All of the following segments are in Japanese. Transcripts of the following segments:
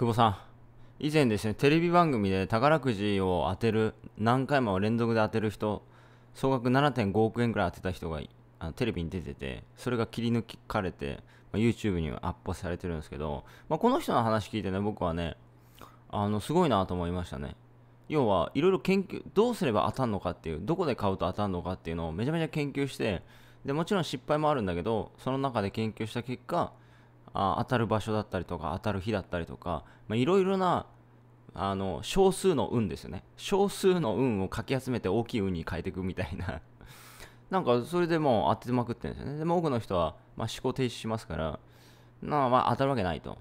久保さん、以前ですね、テレビ番組で宝くじを当てる、何回も連続で当てる人、総額7.5億円くらい当てた人があのテレビに出てて、それが切り抜かれて、まあ、YouTube にアップされてるんですけど、まあ、この人の話聞いてね、僕はね、あの、すごいなと思いましたね。要はいろいろ研究どうすれば当たるのかっていうどこで買うと当たるのかっていうのをめちゃめちゃ研究してでもちろん失敗もあるんだけどその中で研究した結果あ当たる場所だったりとか当たる日だったりとかいろいろなあの少数の運ですよね少数の運をかき集めて大きい運に変えていくみたいな なんかそれでもう当てまくってるんですよねでも多くの人は、まあ、思考停止しますからなまあ当たるわけないと、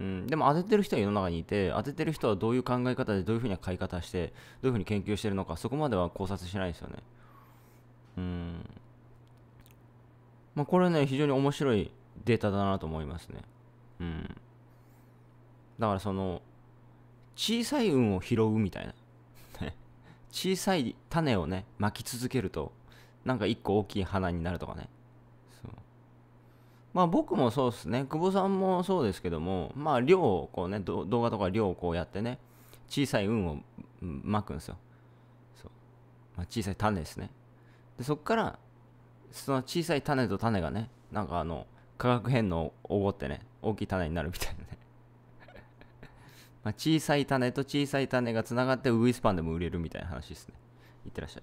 うん、でも当ててる人は世の中にいて当ててる人はどういう考え方でどういうふうに買い方してどういうふうに研究してるのかそこまでは考察しないですよねうんまあ、これね非常に面白いデータだなと思いますね。うん。だからその、小さい運を拾うみたいな。小さい種をね、巻き続けると、なんか一個大きい花になるとかね。そうまあ僕もそうですね。久保さんもそうですけども、まあ量をこうね、動画とか量をこうやってね、小さい運をまくんですよ。そう。まあ、小さい種ですね。で、そっから、その小さい種と種がね、なんかあの、化学変動をおごってね、大きい種になるみたいなね ま小さい種と小さい種がつながってウグイスパンでも売れるみたいな話ですね。いってらっしゃい。